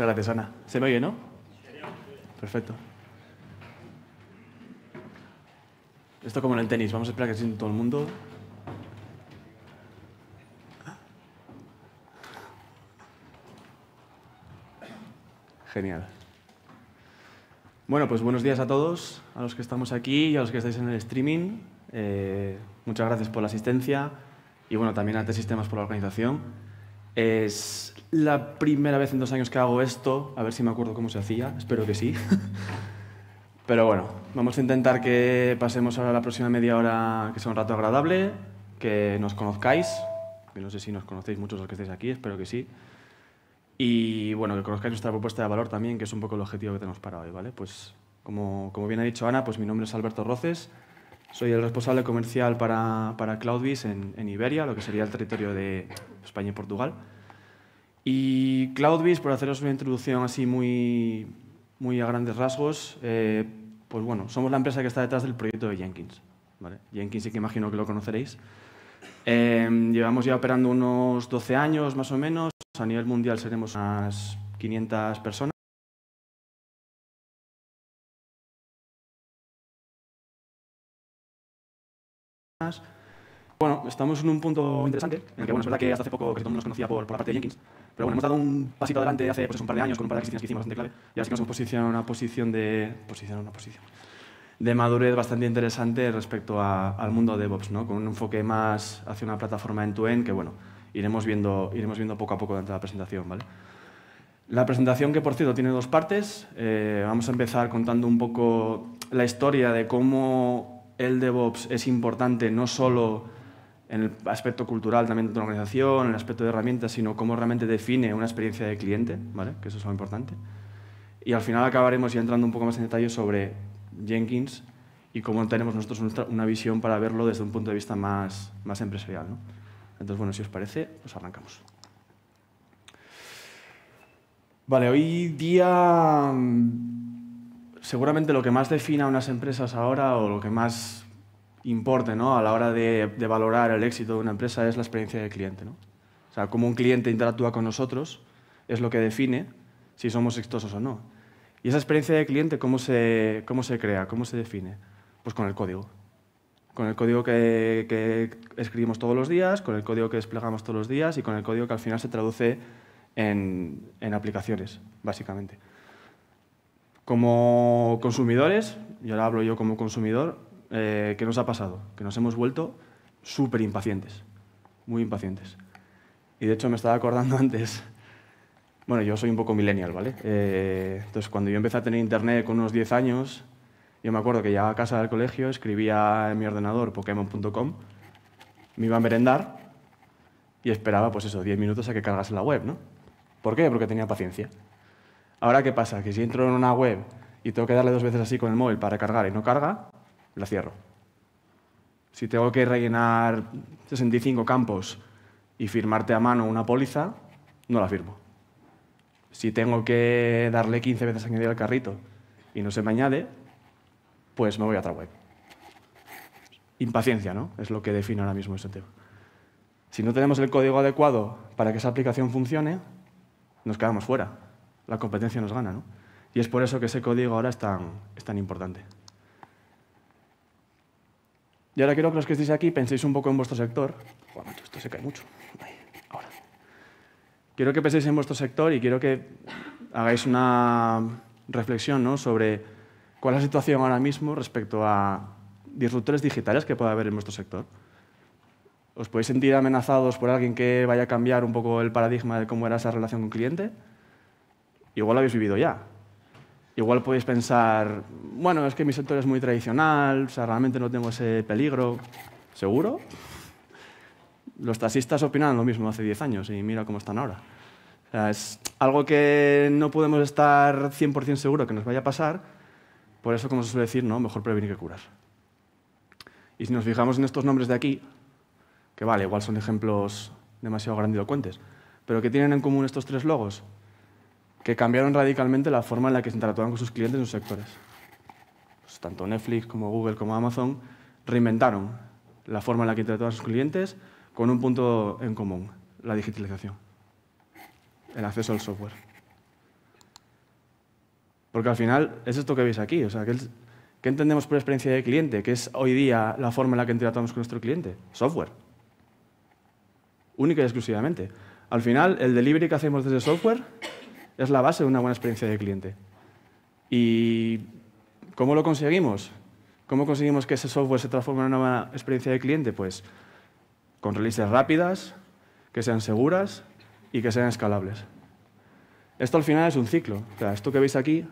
Muchas gracias, Ana. ¿Se me oye, no? Perfecto. Esto como en el tenis, vamos a esperar que se todo el mundo. Genial. Bueno, pues buenos días a todos, a los que estamos aquí y a los que estáis en el streaming. Eh, muchas gracias por la asistencia y bueno, también a T-Sistemas por la organización. Es la primera vez en dos años que hago esto, a ver si me acuerdo cómo se hacía, espero que sí. Pero bueno, vamos a intentar que pasemos ahora la próxima media hora, que sea un rato agradable, que nos conozcáis, que no sé si nos conocéis muchos los que estáis aquí, espero que sí. Y bueno, que conozcáis nuestra propuesta de valor también, que es un poco el objetivo que tenemos para hoy, ¿vale? Pues como, bien ha dicho Ana, pues mi nombre es Alberto Roces, soy el responsable comercial para, para en Iberia, lo que sería el territorio de España y Portugal. Y CloudBees, por haceros una introducción así muy, muy a grandes rasgos, eh, pues bueno, somos la empresa que está detrás del proyecto de Jenkins. Jenkins que imagino que lo conoceréis. Em, llevamos ya operando unos 12 años más o menos. A nivel mundial seremos unas 500 personas. Bueno, estamos en un punto interesante, en el que bueno, es verdad que hasta hace poco que todo el mundo nos conocía por, por, la parte de Jenkins, pero bueno, hemos dado un pasito adelante hace pues, un par de años con un par de que hicimos bastante clave, y así que nos hemos posicionado en una posición de... una posición de madurez bastante interesante respecto a, al mundo de DevOps, ¿no? con un enfoque más hacia una plataforma end-to-end que, bueno, iremos viendo, iremos viendo poco a poco durante la presentación, ¿vale? La presentación, que por cierto tiene dos partes, eh, vamos a empezar contando un poco la historia de cómo el DevOps es importante no solo en el aspecto cultural también de una organización, en el aspecto de herramientas, sino cómo realmente define una experiencia de cliente, ¿vale? que eso es lo importante. Y al final acabaremos ya entrando un poco más en detalle sobre Jenkins y cómo tenemos nosotros una visión para verlo desde un punto de vista más, más empresarial. ¿no? Entonces, bueno, si os parece, nos pues arrancamos. Vale, hoy día mm, seguramente lo que más defina a unas empresas ahora o lo que más importe ¿no? a la hora de, valorar el éxito de una empresa es la experiencia del cliente. ¿no? O sea, cómo un cliente interactúa con nosotros es lo que define si somos exitosos o no. ¿Y esa experiencia del cliente cómo se, crea? ¿Cómo se define? Pues con el código. Con el código que, escribimos todos los días, con el código que desplegamos todos los días y con el código que al final se traduce en, en aplicaciones, básicamente. Como consumidores, y ahora hablo yo como consumidor, eh, ¿qué nos ha pasado? Que nos hemos vuelto súper impacientes, muy impacientes. Y de hecho me estaba acordando antes, bueno, yo soy un poco millennial, ¿vale? Eh, entonces cuando yo empecé a tener internet con unos 10 años, yo me acuerdo que ya a casa del colegio, escribía en mi ordenador pokemon.com, me iba a merendar y esperaba, pues eso, 10 minutos a que cargase la web, ¿no? ¿Por qué? Porque tenía paciencia. Ahora, ¿qué pasa? Que si entro en una web y tengo que darle dos veces así con el móvil para cargar y no carga, la cierro. Si tengo que rellenar 65 campos y firmarte a mano una póliza, no la firmo. Si tengo que darle 15 veces a añadir al carrito y no se me añade, pues me voy a otra web. Impaciencia, ¿no? Es lo que define ahora mismo este tema. Si no tenemos el código adecuado para que esa aplicación funcione, nos quedamos fuera. La competencia nos gana, ¿no? Y es por eso que ese código ahora es tan, es tan importante. Y ahora quiero que los que estéis aquí penséis un poco en vuestro sector. Joder, esto se cae mucho. ahora. Quiero que penséis en vuestro sector y quiero que hagáis una reflexión sobre cuál es la situación ahora mismo respecto a disruptores digitales que pueda haber en vuestro sector. ¿Os podéis sentir amenazados por alguien que vaya a cambiar un poco el paradigma de cómo era esa relación con cliente? Igual lo habéis vivido ya, Igual podéis pensar, bueno, es que mi sector es muy tradicional, o sea, realmente no tengo ese peligro. ¿Seguro? Los taxistas opinan lo mismo hace 10 años y mira cómo están ahora. O sea, es algo que no podemos estar 100% seguro que nos vaya a pasar, por eso, como se suele decir, no, mejor prevenir que curar. Y si nos fijamos en estos nombres de aquí, que vale, igual son ejemplos demasiado grandilocuentes, pero ¿qué tienen en común estos tres logos? que cambiaron radicalmente la forma en la que se interactuaban con sus clientes en sus sectores. Pues tanto Netflix como Google como Amazon reinventaron la forma en la que interactuaban sus clientes con un punto en común, la digitalización, el acceso al software. Porque al final es esto que veis aquí, o sea, ¿qué, ¿qué entendemos por experiencia de cliente? ¿Qué es hoy día la forma en la que interactuamos con nuestro cliente? Software. Única y exclusivamente. Al final, el delivery que hacemos desde software es la base de una buena experiencia de cliente. ¿Y cómo lo conseguimos? ¿Cómo conseguimos que ese software se transforme en una buena experiencia de cliente? Pues con releases rápidas, que sean seguras y que sean escalables. Esto al final es un ciclo. esto que veis aquí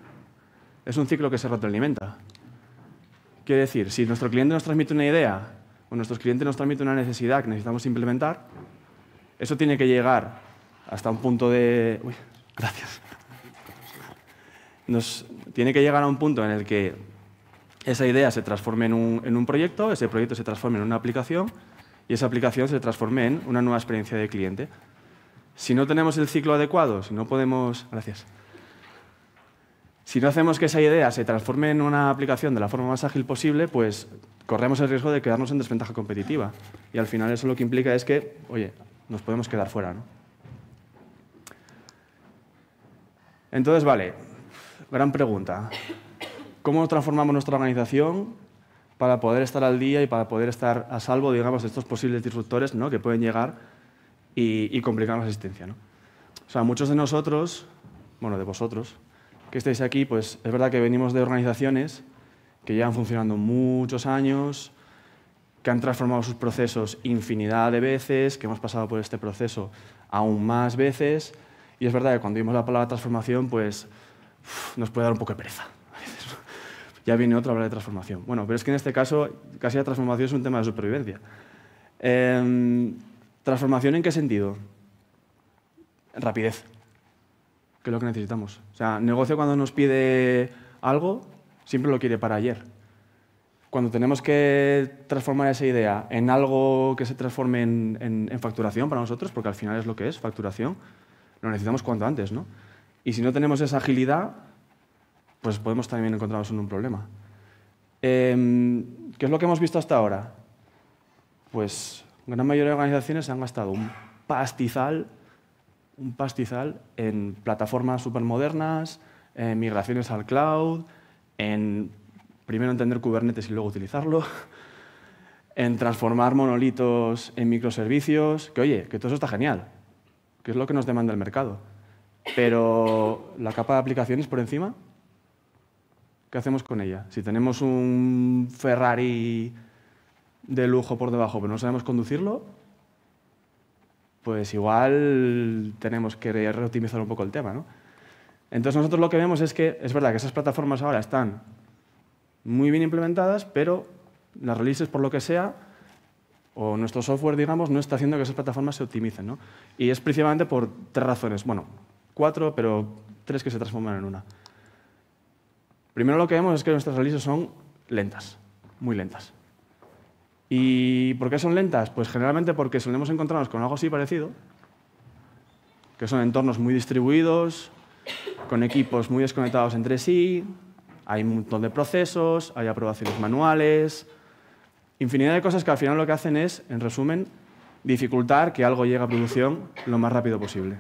es un ciclo que se retroalimenta. Quiere decir, si nuestro cliente nos transmite una idea o nuestro cliente nos transmite una necesidad que necesitamos implementar, eso tiene que llegar hasta un punto de... Gracias. tiene que llegar a un punto en el que esa idea se transforme en un, en un proyecto, ese proyecto se transforme en una aplicación y esa aplicación se transforme en una nueva experiencia de cliente. Si no tenemos el ciclo adecuado, si no podemos... Gracias. Si no hacemos que esa idea se transforme en una aplicación de la forma más ágil posible, pues corremos el riesgo de quedarnos en desventaja competitiva. Y al final eso lo que implica es que, oye, nos podemos quedar fuera, ¿no? Entonces, vale, gran pregunta. ¿Cómo transformamos nuestra organización para poder estar al día y para poder estar a salvo, digamos, de estos posibles disruptores ¿no? que pueden llegar y, complicar la existencia? O sea, muchos de nosotros, bueno, de vosotros, que estáis aquí, pues es verdad que venimos de organizaciones que llevan funcionando muchos años, que han transformado sus procesos infinidad de veces, que hemos pasado por este proceso aún más veces, y es verdad que cuando vimos la palabra transformación, pues nos puede dar un poco de pereza. ya viene otro a hablar de transformación. Bueno, pero es que en este caso casi la transformación es un tema de supervivencia. Em, ¿Transformación en qué sentido? Rapidez, que es lo que necesitamos. O sea, negocio cuando nos pide algo, siempre lo quiere para ayer. Cuando tenemos que transformar esa idea en algo que se transforme en facturación para nosotros, porque al final es lo que es, facturación, lo necesitamos cuanto antes, ¿no? Y si no tenemos esa agilidad, pues podemos también encontrarnos en un problema. Em, ¿Qué es lo que hemos visto hasta ahora? Pues gran mayoría de organizaciones han gastado un pastizal, un pastizal en plataformas supermodernas, en migraciones al cloud, en primero entender Kubernetes y luego utilizarlo, en transformar monolitos en microservicios, que oye, que todo eso está genial, que es lo que nos demanda el mercado. Pero la capa de aplicaciones por encima, ¿qué hacemos con ella? Si tenemos un Ferrari de lujo por debajo, pero no sabemos conducirlo, pues igual tenemos que reoptimizar un poco el tema, Entonces nosotros lo que vemos es que es verdad que esas plataformas ahora están muy bien implementadas, pero las releases por lo que sea o nuestro software, digamos, no está haciendo que esas plataformas se optimicen. Y es principalmente por tres razones. Bueno, cuatro, pero tres que se transforman en una. Primero lo que vemos es que nuestras releases son lentas, muy lentas. ¿Y por qué son lentas? Pues generalmente porque solemos encontrarnos con algo así parecido, que son entornos muy distribuidos, con equipos muy desconectados entre sí, hay un montón de procesos, hay aprobaciones manuales, Infinidad de cosas que al final lo que hacen es, en resumen, dificultar que algo llegue a producción lo más rápido posible.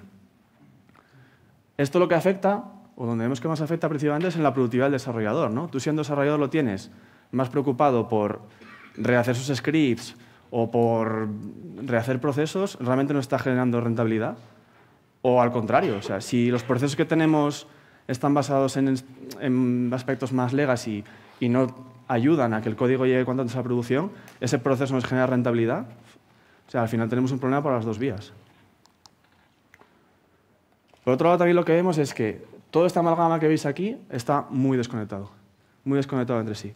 Esto lo que afecta, o donde vemos que más afecta principalmente, es en la productividad del desarrollador. ¿no? Tú siendo desarrollador lo tienes más preocupado por rehacer sus scripts o por rehacer procesos, realmente no está generando rentabilidad. O al contrario, o sea, si los procesos que tenemos están basados en, en aspectos más legacy y no ayudan a que el código llegue cuanto antes a la producción, ese proceso nos genera rentabilidad. O sea, al final tenemos un problema para las dos vías. Por otro lado, también lo que vemos es que toda esta amalgama que veis aquí está muy desconectado, muy desconectado entre sí.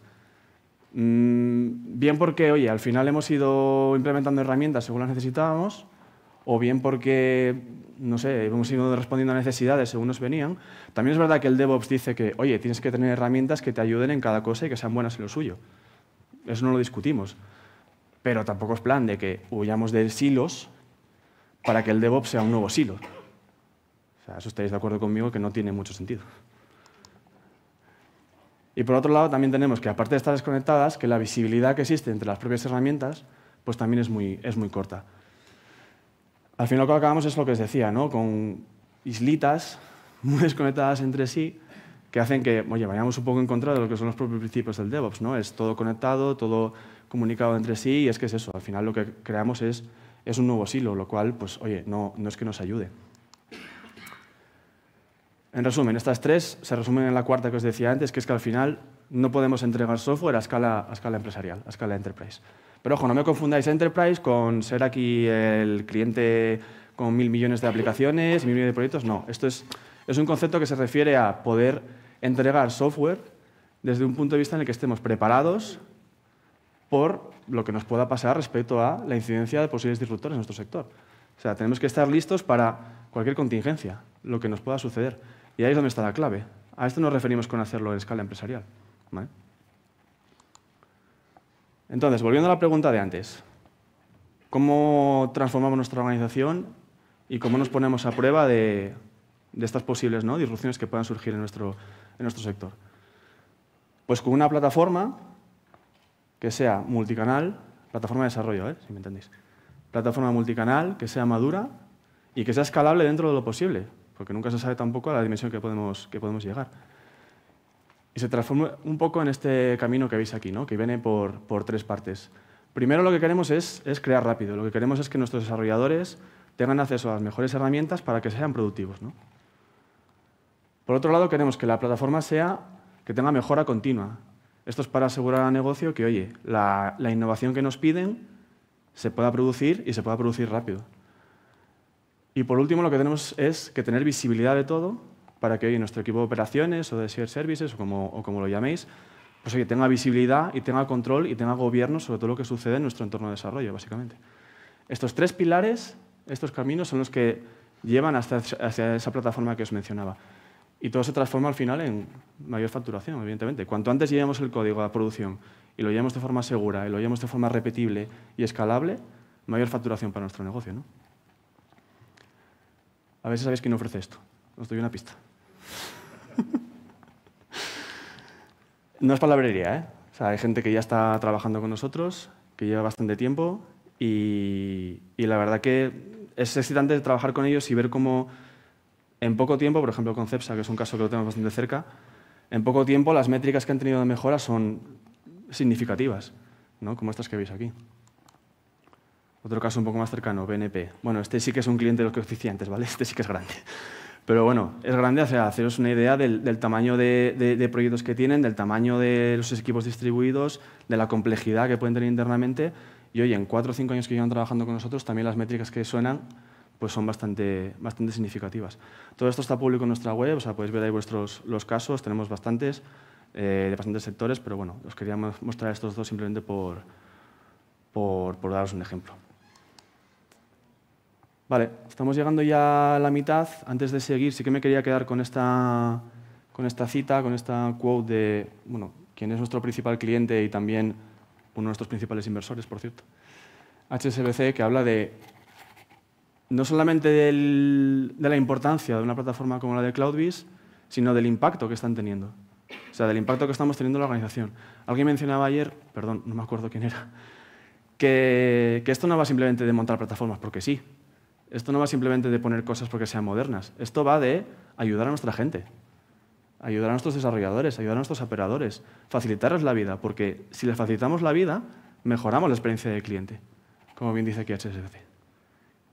Mm, bien porque, oye, al final hemos ido implementando herramientas según las necesitábamos, o bien porque, no sé, hemos ido respondiendo a necesidades según nos venían. También es verdad que el DevOps dice que, oye, tienes que tener herramientas que te ayuden en cada cosa y que sean buenas en lo suyo. Eso no lo discutimos. Pero tampoco es plan de que huyamos de silos para que el DevOps sea un nuevo silo. O sea, eso estáis de acuerdo conmigo que no tiene mucho sentido. Y por otro lado, también tenemos que, aparte de estar desconectadas, que la visibilidad que existe entre las propias herramientas, pues también es muy corta. Al final lo que acabamos es lo que os decía, ¿no? con islitas muy desconectadas entre sí que hacen que oye, vayamos un poco en contra de lo que son los propios principios del DevOps. ¿no? Es todo conectado, todo comunicado entre sí y es que es eso. Al final lo que creamos es, es un nuevo silo, lo cual, pues oye, no, es que nos ayude. En resumen, estas tres se resumen en la cuarta que os decía antes, que es que al final no podemos entregar software a escala empresarial, a escala enterprise. Pero ojo, no me confundáis Enterprise con ser aquí el cliente con mil millones de aplicaciones, mil millones de proyectos. No, esto es, es un concepto que se refiere a poder entregar software desde un punto de vista en el que estemos preparados por lo que nos pueda pasar respecto a la incidencia de posibles disruptores en nuestro sector. O sea, tenemos que estar listos para cualquier contingencia, lo que nos pueda suceder. Y ahí es donde está la clave. A esto nos referimos con hacerlo en escala empresarial. ¿Vale? Entonces, volviendo a la pregunta de antes, ¿cómo transformamos nuestra organización y cómo nos ponemos a prueba de, estas posibles ¿no? disrupciones que puedan surgir en nuestro, sector? Pues con una plataforma que sea multicanal, plataforma de desarrollo, ¿eh? si me entendéis, plataforma multicanal, que sea madura y que sea escalable dentro de lo posible, porque nunca se sabe tampoco a la dimensión que podemos llegar. Y se transforma un poco en este camino que veis aquí, que viene por, tres partes. Primero lo que queremos es, crear rápido, lo que queremos es que nuestros desarrolladores tengan acceso a las mejores herramientas para que sean productivos. Por otro lado, queremos que la plataforma sea que tenga mejora continua. Esto es para asegurar al negocio que, oye, la, la innovación que nos piden se pueda producir y se pueda producir rápido. Y por último, lo que tenemos es que tener visibilidad de todo para que nuestro equipo de operaciones o de shared services o como, lo llaméis, pues que tenga visibilidad y tenga control y tenga gobierno sobre todo lo que sucede en nuestro entorno de desarrollo, básicamente. Estos tres pilares, estos caminos son los que llevan hasta, hacia esa plataforma que os mencionaba. Y todo se transforma al final en mayor facturación, evidentemente. Cuanto antes llevemos el código a producción y lo llevamos de forma segura y lo llevamos de forma repetible y escalable, mayor facturación para nuestro negocio. ¿no? A si sabéis quién ofrece esto. Os doy una pista no es palabrería, ¿eh? hay gente que ya está trabajando con nosotros, que lleva bastante tiempo y, la verdad que es excitante trabajar con ellos y ver cómo en poco tiempo, por ejemplo con CEPSA, que es un caso que lo tenemos bastante cerca, en poco tiempo las métricas que han tenido de mejora son significativas, ¿no? como estas que veis aquí. Otro caso un poco más cercano, BNP. Bueno, este sí que es un cliente de los que os decía antes, ¿vale? Este sí que es grande. Pero bueno, es grande, haceros una idea del, tamaño de, proyectos que tienen, del tamaño de los equipos distribuidos, de la complejidad que pueden tener internamente. Y hoy, en cuatro o cinco años que llevan trabajando con nosotros, también las métricas que suenan pues son bastante, bastante significativas. Todo esto está público en nuestra web, o sea, podéis ver ahí vuestros los casos, tenemos bastantes, eh, de bastantes sectores, pero bueno, os quería mostrar estos dos simplemente por daros un ejemplo. Vale, estamos llegando ya a la mitad. Antes de seguir, sí que me quería quedar con esta, con esta cita, con esta quote de, bueno, quien es nuestro principal cliente y también uno de nuestros principales inversores, por cierto, HSBC, que habla de no solamente de la importancia de una plataforma como la de CloudBees, sino del impacto que están teniendo. O sea, del impacto que estamos teniendo en la organización. Alguien mencionaba ayer, perdón, no me acuerdo quién era, que, que esto no va simplemente de montar plataformas porque sí, esto no va simplemente de poner cosas porque sean modernas. Esto va de ayudar a nuestra gente, ayudar a nuestros desarrolladores, ayudar a nuestros operadores, facilitarles la vida, porque si les facilitamos la vida, mejoramos la experiencia del cliente, como bien dice aquí HSBC.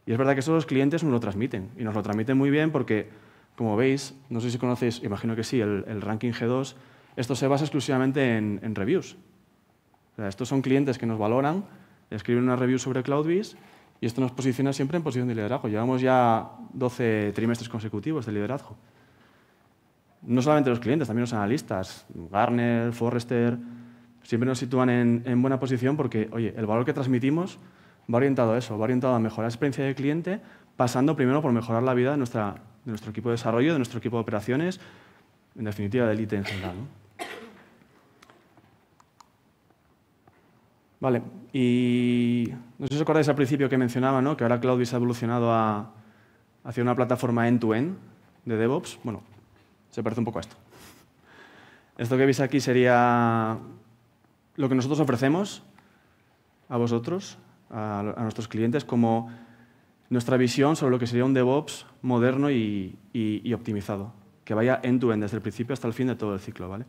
Y es verdad que eso los clientes nos lo transmiten, y nos lo transmiten muy bien porque, como veis, no sé si conocéis, imagino que sí, el, ranking G2, esto se basa exclusivamente en, reviews. estos son clientes que nos valoran, escriben una review sobre CloudBees y esto nos posiciona siempre en posición de liderazgo. Llevamos ya 12 trimestres consecutivos de liderazgo. No solamente los clientes, también los analistas, Garner, Forrester, siempre nos sitúan en, buena posición porque, oye, el valor que transmitimos va orientado a eso, va orientado a mejorar la experiencia del cliente, pasando primero por mejorar la vida de, de nuestro equipo de desarrollo, de nuestro equipo de operaciones, en definitiva, del IT en general. Vale, y no sé si os acordáis al principio que mencionaba, ¿no? Que ahora Cloudvis ha evolucionado hacia una plataforma end-to-end de DevOps. Bueno, se parece un poco a esto. Esto que veis aquí sería lo que nosotros ofrecemos a vosotros, a, nuestros clientes, como nuestra visión sobre lo que sería un DevOps moderno y, optimizado, que vaya end-to-end desde el principio hasta el fin de todo el ciclo. ¿vale?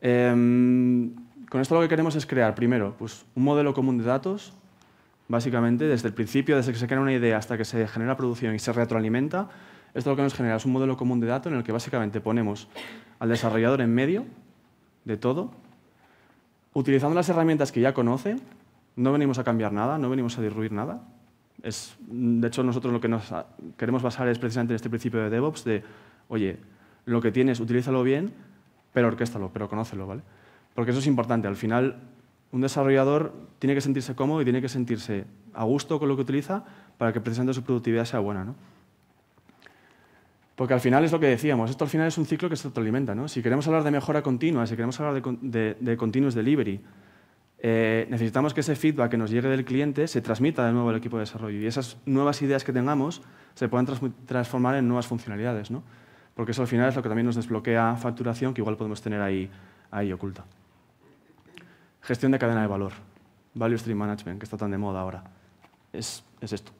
Em, con esto lo que queremos es crear, primero, pues, un modelo común de datos, básicamente, desde el principio, desde que se crea una idea hasta que se genera producción y se retroalimenta, esto lo que nos genera es un modelo común de datos en el que básicamente ponemos al desarrollador en medio de todo, utilizando las herramientas que ya conoce, no venimos a cambiar nada, no venimos a diluir nada. Es, de hecho, nosotros lo que nos ah, queremos basar es precisamente en este principio de DevOps de, oye, lo que tienes, utilízalo bien, pero orquéstalo, pero conócelo, ¿vale? Porque eso es importante. Al final, un desarrollador tiene que sentirse cómodo y tiene que sentirse a gusto con lo que utiliza para que precisamente su productividad sea buena. ¿no? Porque al final es lo que decíamos, esto al final es un ciclo que se autoalimenta. ¿no? Si queremos hablar de mejora continua, si queremos hablar de, continuous delivery, eh, necesitamos que ese feedback que nos llegue del cliente se transmita de nuevo al equipo de desarrollo y esas nuevas ideas que tengamos se puedan transformar en nuevas funcionalidades. ¿no? Porque eso al final es lo que también nos desbloquea facturación que igual podemos tener ahí, ahí oculta. Gestión de cadena de valor, Value Stream Management, que está tan de moda ahora. Es, es esto,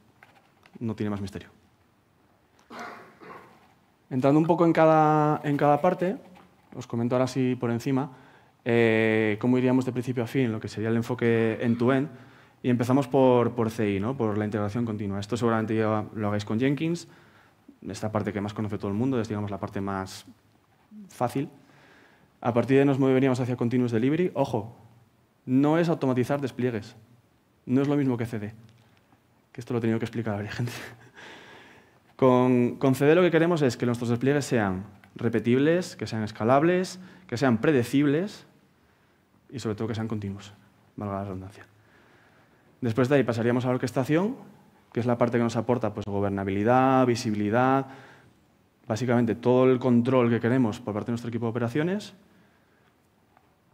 no tiene más misterio. Entrando un poco en cada, en cada parte, os comento ahora así por encima, eh, cómo iríamos de principio a fin, lo que sería el enfoque end-to-end. y empezamos por, por CI, ¿no? por la integración continua. Esto seguramente ya lo hagáis con Jenkins, esta parte que más conoce todo el mundo, es digamos, la parte más fácil. A partir de ahí nos moveríamos hacia Continuous Delivery. Ojo, no es automatizar despliegues. No es lo mismo que CD. Que esto lo he tenido que explicar a la gente. Con, CD lo que queremos es que nuestros despliegues sean repetibles, que sean escalables, que sean predecibles y sobre todo que sean continuos, valga la redundancia. Después de ahí pasaríamos a la orquestación, que es la parte que nos aporta pues, gobernabilidad, visibilidad, básicamente todo el control que queremos por parte de nuestro equipo de operaciones.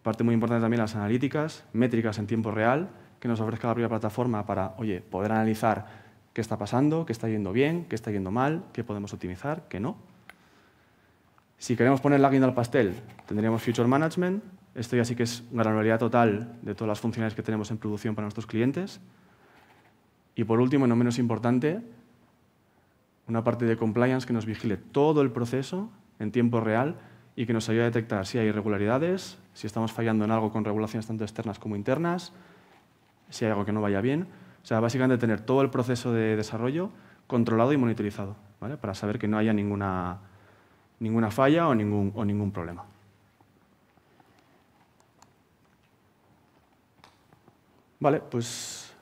Parte muy importante también las analíticas, métricas en tiempo real, que nos ofrezca la propia plataforma para, oye, poder analizar qué está pasando, qué está yendo bien, qué está yendo mal, qué podemos optimizar, qué no. Si queremos poner la guinda al pastel, tendríamos Future Management. Esto ya sí que es una granularidad total de todas las funciones que tenemos en producción para nuestros clientes. Y por último, no menos importante, una parte de compliance que nos vigile todo el proceso en tiempo real y que nos ayude a detectar si hay irregularidades, si estamos fallando en algo con regulaciones tanto externas como internas, si hay algo que no vaya bien. O sea, básicamente tener todo el proceso de desarrollo controlado y monitorizado, ¿vale? para saber que no haya ninguna, ninguna falla o ningún, ningún problema. Vale, pues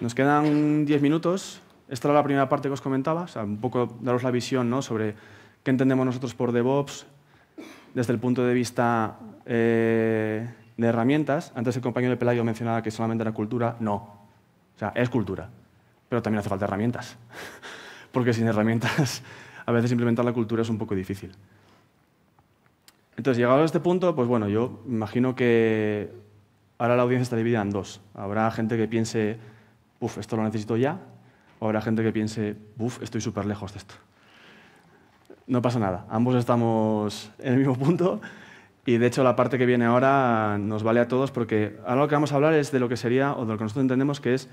nos quedan 10 minutos. Esta era la primera parte que os comentaba, o sea, un poco daros la visión sobre qué entendemos nosotros por DevOps desde el punto de vista eh, de herramientas, antes el compañero de Pelayo mencionaba que solamente era cultura, no. O sea, es cultura, pero también hace falta herramientas, porque sin herramientas a veces implementar la cultura es un poco difícil. Entonces, llegado a este punto, pues bueno, yo imagino que ahora la audiencia está dividida en dos. Habrá gente que piense, uff, esto lo necesito ya, o habrá gente que piense, uff, estoy súper lejos de esto. No pasa nada, ambos estamos en el mismo punto y de hecho la parte que viene ahora nos vale a todos porque ahora lo que vamos a hablar es de lo que sería, o de lo que nosotros entendemos que es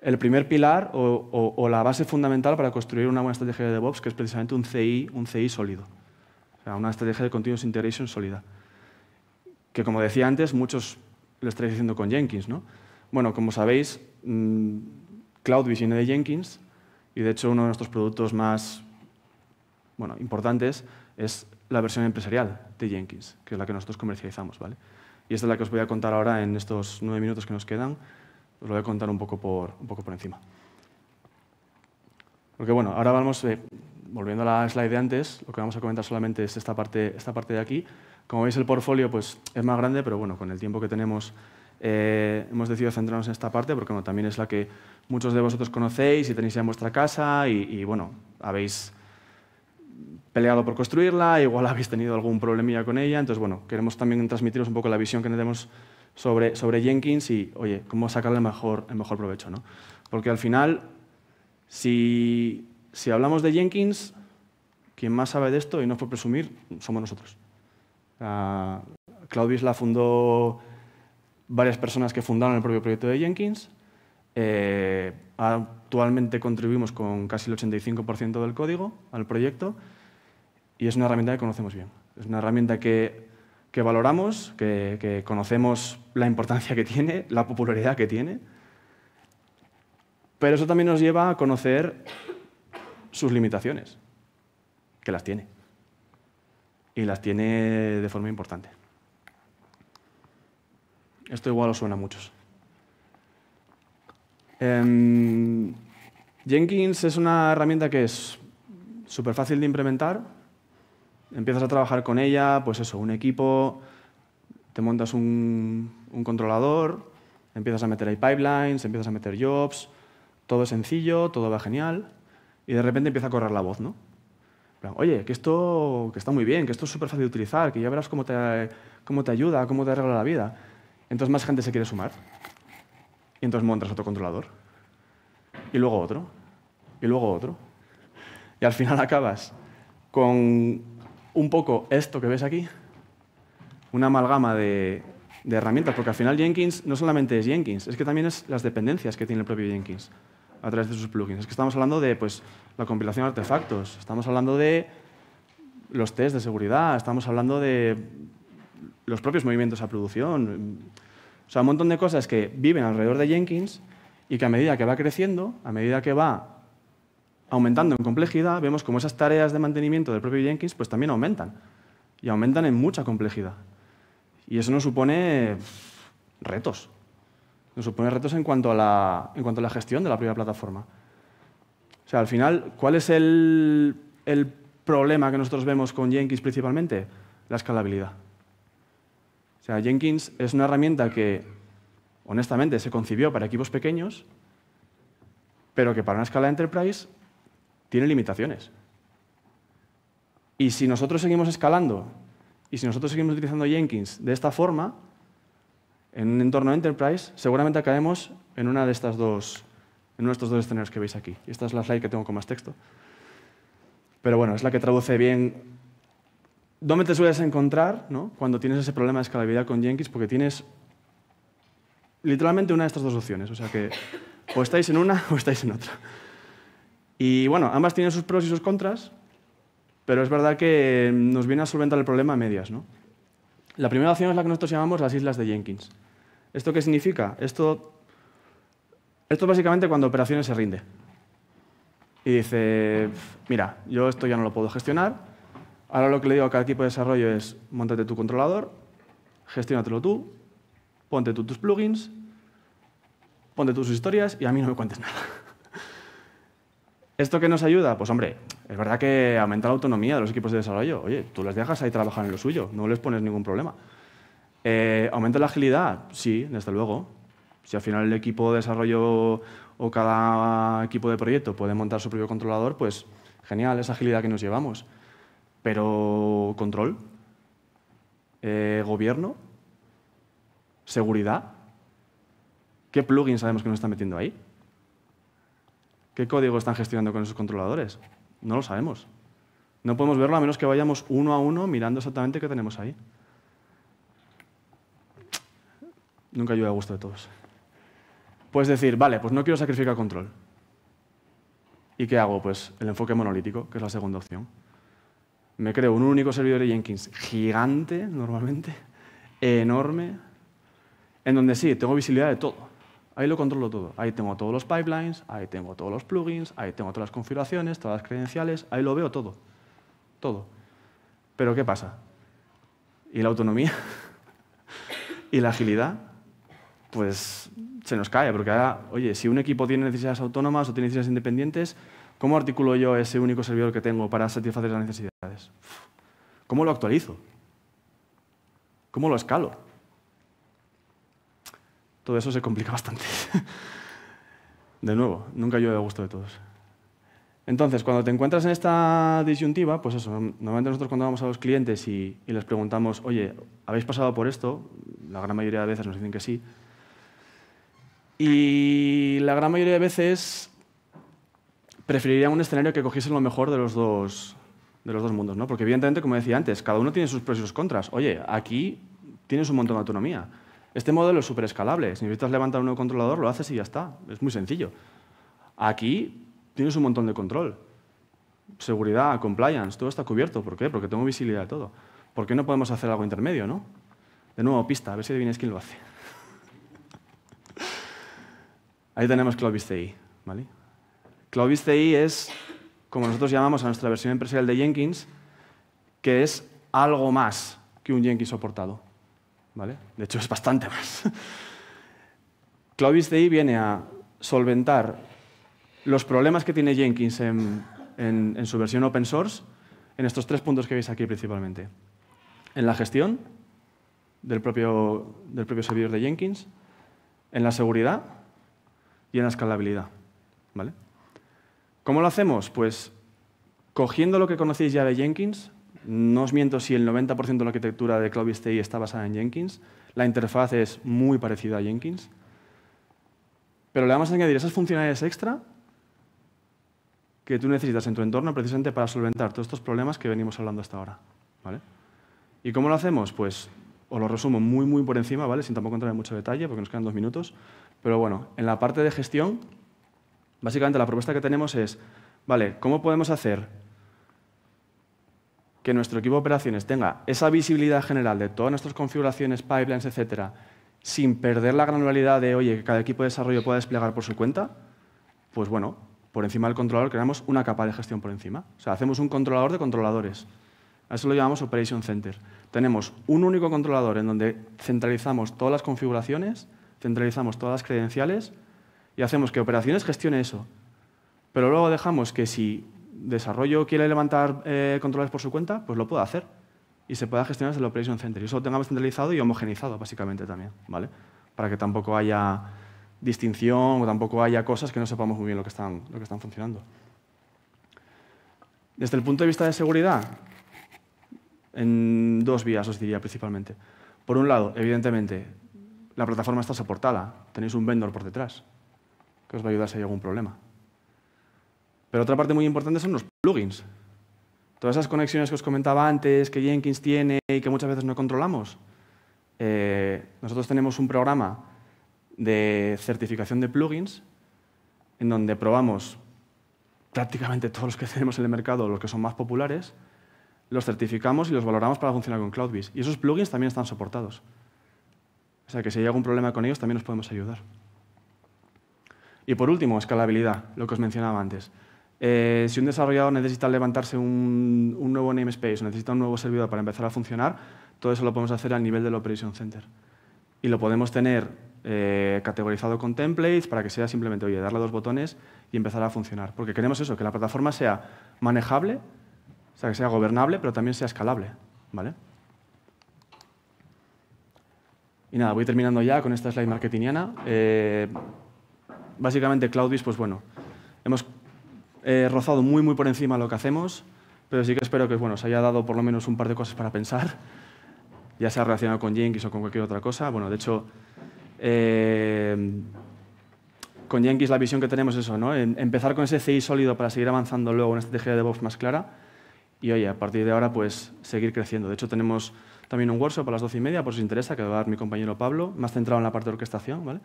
el primer pilar o, la base fundamental para construir una buena estrategia de DevOps, que es precisamente un CI, un CI sólido. O sea, una estrategia de Continuous Integration sólida. Que como decía antes, muchos lo estáis diciendo con Jenkins. ¿no? Bueno, como sabéis, mm, Cloud Vision de Jenkins y de hecho uno de nuestros productos más bueno, importantes es la versión empresarial de Jenkins, que es la que nosotros comercializamos. ¿vale? Y esta es la que os voy a contar ahora en estos nueve minutos que nos quedan. Os lo voy a contar un poco por, un poco por encima. Porque bueno, ahora vamos, eh, volviendo a la slide de antes, lo que vamos a comentar solamente es esta parte, esta parte de aquí. Como veis, el portfolio pues, es más grande, pero bueno, con el tiempo que tenemos eh, hemos decidido centrarnos en esta parte porque bueno, también es la que muchos de vosotros conocéis y tenéis ya en vuestra casa y, y bueno, habéis peleado por construirla, igual habéis tenido algún problemilla con ella. Entonces, bueno, queremos también transmitiros un poco la visión que tenemos sobre, sobre Jenkins y, oye, cómo sacarle el mejor, el mejor provecho. ¿no? Porque al final, si, hablamos de Jenkins, quien más sabe de esto, y no por presumir, somos nosotros. Uh, la fundó varias personas que fundaron el propio proyecto de Jenkins. Eh, actualmente contribuimos con casi el 85% del código al proyecto y es una herramienta que conocemos bien. Es una herramienta que, valoramos, que, que, conocemos la importancia que tiene, la popularidad que tiene, pero eso también nos lleva a conocer sus limitaciones, que las tiene. Y las tiene de forma importante. Esto igual os suena a muchos. Em, Jenkins es una herramienta que es súper fácil de implementar. Empiezas a trabajar con ella, pues eso, un equipo, te montas un, controlador, empiezas a meter ahí pipelines, empiezas a meter jobs, todo es sencillo, todo va genial, y de repente empieza a correr la voz, ¿no? Oye, que esto que está muy bien, que esto es súper fácil de utilizar, que ya verás cómo te, cómo te ayuda, cómo te arregla la vida. Entonces más gente se quiere sumar. Y entonces montas otro controlador. Y luego otro. Y luego otro. Y al final acabas con un poco esto que ves aquí, una amalgama de, herramientas, porque al final Jenkins no solamente es Jenkins, es que también es las dependencias que tiene el propio Jenkins a través de sus plugins. Es que estamos hablando de pues, la compilación de artefactos, estamos hablando de los tests de seguridad, estamos hablando de los propios movimientos a producción, o sea, un montón de cosas que viven alrededor de Jenkins y que a medida que va creciendo, a medida que va aumentando en complejidad, vemos como esas tareas de mantenimiento del propio Jenkins pues también aumentan. Y aumentan en mucha complejidad. Y eso nos supone retos. Nos supone retos en cuanto a la, en cuanto a la gestión de la propia plataforma. O sea, al final, ¿cuál es el, el problema que nosotros vemos con Jenkins principalmente? La escalabilidad. O sea, Jenkins es una herramienta que, honestamente, se concibió para equipos pequeños, pero que para una escala de enterprise tiene limitaciones. Y si nosotros seguimos escalando y si nosotros seguimos utilizando Jenkins de esta forma, en un entorno enterprise, seguramente caemos en una de estas dos, en uno de estos dos escenarios que veis aquí. Y esta es la slide que tengo con más texto. Pero bueno, es la que traduce bien ¿Dónde te sueles encontrar cuando tienes ese problema de escalabilidad con Jenkins? Porque tienes literalmente una de estas dos opciones. O sea que o estáis en una o estáis en otra. Y bueno, ambas tienen sus pros y sus contras, pero es verdad que nos viene a solventar el problema a medias. ¿no? La primera opción es la que nosotros llamamos las islas de Jenkins. ¿Esto qué significa? Esto, esto es básicamente cuando operaciones se rinde. Y dice, mira, yo esto ya no lo puedo gestionar, Ahora lo que le digo a cada equipo de desarrollo es, montate tu controlador, gestiónatelo tú, ponte tú tus plugins, ponte tus historias y a mí no me cuentes nada. ¿Esto qué nos ayuda? Pues hombre, es verdad que aumenta la autonomía de los equipos de desarrollo. Oye, tú las dejas ahí trabajar en lo suyo, no les pones ningún problema. Eh, ¿Aumenta la agilidad? Sí, desde luego. Si al final el equipo de desarrollo o cada equipo de proyecto puede montar su propio controlador, pues genial, esa agilidad que nos llevamos. Pero control, eh, gobierno, seguridad, ¿qué plugin sabemos que nos están metiendo ahí? ¿Qué código están gestionando con esos controladores? No lo sabemos. No podemos verlo a menos que vayamos uno a uno mirando exactamente qué tenemos ahí. Nunca ayuda a gusto de todos. Puedes decir, vale, pues no quiero sacrificar control. ¿Y qué hago? Pues el enfoque monolítico, que es la segunda opción me creo un único servidor de Jenkins gigante, normalmente, enorme, en donde sí, tengo visibilidad de todo. Ahí lo controlo todo. Ahí tengo todos los pipelines, ahí tengo todos los plugins, ahí tengo todas las configuraciones, todas las credenciales, ahí lo veo todo. Todo. Pero ¿qué pasa? ¿Y la autonomía? ¿Y la agilidad? Pues se nos cae, porque ahora, oye, si un equipo tiene necesidades autónomas o tiene necesidades independientes, ¿cómo articulo yo ese único servidor que tengo para satisfacer las necesidades? ¿Cómo lo actualizo? ¿Cómo lo escalo? Todo eso se complica bastante. De nuevo, nunca llueve a gusto de todos. Entonces, cuando te encuentras en esta disyuntiva, pues eso, normalmente nosotros cuando vamos a los clientes y, y, les preguntamos, oye, ¿habéis pasado por esto? La gran mayoría de veces nos dicen que sí. Y la gran mayoría de veces preferirían un escenario que cogiese lo mejor de los dos, de los dos mundos, ¿no? Porque evidentemente, como decía antes, cada uno tiene sus pros y sus contras. Oye, aquí tienes un montón de autonomía. Este modelo es súper escalable. Si necesitas levantar un nuevo controlador, lo haces y ya está. Es muy sencillo. Aquí tienes un montón de control. Seguridad, compliance, todo está cubierto. ¿Por qué? Porque tengo visibilidad de todo. ¿Por qué no podemos hacer algo intermedio, no? De nuevo, pista, a ver si adivináis quién lo hace. Ahí tenemos Cloud VCI, ¿vale? Cloud es como nosotros llamamos a nuestra versión empresarial de Jenkins, que es algo más que un Jenkins soportado. ¿Vale? De hecho, es bastante más. Cloudbees viene a solventar los problemas que tiene Jenkins en, su versión open source en estos tres puntos que veis aquí principalmente. En la gestión del propio, del propio servidor de Jenkins, en la seguridad y en la escalabilidad. ¿Vale? ¿Cómo lo hacemos? Pues cogiendo lo que conocéis ya de Jenkins, no os miento si el 90% de la arquitectura de Cloud está basada en Jenkins, la interfaz es muy parecida a Jenkins, pero le vamos a añadir esas funcionalidades extra que tú necesitas en tu entorno precisamente para solventar todos estos problemas que venimos hablando hasta ahora. ¿Y cómo lo hacemos? Pues os lo resumo muy, muy por encima, ¿vale? sin tampoco entrar en mucho detalle, porque nos quedan dos minutos. Pero bueno, en la parte de gestión, Básicamente la propuesta que tenemos es, vale, ¿cómo podemos hacer que nuestro equipo de operaciones tenga esa visibilidad general de todas nuestras configuraciones, pipelines, etcétera, sin perder la granularidad de, oye, que cada equipo de desarrollo pueda desplegar por su cuenta? Pues bueno, por encima del controlador creamos una capa de gestión por encima. O sea, hacemos un controlador de controladores. A eso lo llamamos Operation Center. Tenemos un único controlador en donde centralizamos todas las configuraciones, centralizamos todas las credenciales y hacemos que operaciones gestione eso. Pero luego dejamos que si desarrollo quiere levantar eh, controles por su cuenta, pues lo pueda hacer y se pueda gestionar desde el Operation Center. Y eso lo tengamos centralizado y homogenizado, básicamente, también, ¿vale? Para que tampoco haya distinción o tampoco haya cosas que no sepamos muy bien lo que están, lo que están funcionando. Desde el punto de vista de seguridad, en dos vías os diría principalmente. Por un lado, evidentemente, la plataforma está soportada, tenéis un vendor por detrás que os va a ayudar si hay algún problema. Pero otra parte muy importante son los plugins. Todas esas conexiones que os comentaba antes, que Jenkins tiene y que muchas veces no controlamos. Eh, nosotros tenemos un programa de certificación de plugins en donde probamos prácticamente todos los que tenemos en el mercado, los que son más populares, los certificamos y los valoramos para funcionar con CloudBees. Y esos plugins también están soportados. O sea que si hay algún problema con ellos, también nos podemos ayudar. Y por último, escalabilidad, lo que os mencionaba antes. Eh, si un desarrollador necesita levantarse un, nuevo namespace o necesita un nuevo servidor para empezar a funcionar, todo eso lo podemos hacer al nivel del Operation Center. Y lo podemos tener eh, categorizado con templates para que sea simplemente, oye, darle dos botones y empezar a funcionar. Porque queremos eso, que la plataforma sea manejable, o sea, que sea gobernable, pero también sea escalable. ¿vale? Y nada, voy terminando ya con esta slide marketingiana. Eh, básicamente CloudBees, pues bueno, hemos eh, rozado muy, muy por encima lo que hacemos, pero sí que espero que bueno, os haya dado por lo menos un par de cosas para pensar, ya sea relacionado con Jenkins o con cualquier otra cosa. Bueno, de hecho, eh, con Jenkins la visión que tenemos es eso, ¿no? empezar con ese CI sólido para seguir avanzando luego en una estrategia de DevOps más clara y, oye, a partir de ahora, pues seguir creciendo. De hecho, tenemos también un workshop a las doce y media, por si os interesa, que va a dar mi compañero Pablo, más centrado en la parte de orquestación, ¿vale?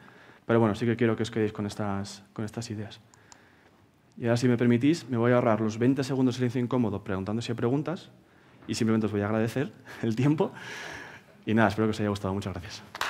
Pero bueno, sí que quiero que os quedéis con estas, ideas. Y ahora, si me permitís, me voy a ahorrar los 20 segundos de silencio incómodo preguntándose si hay preguntas y simplemente os voy a agradecer el tiempo. Y nada, espero que os haya gustado. Muchas gracias.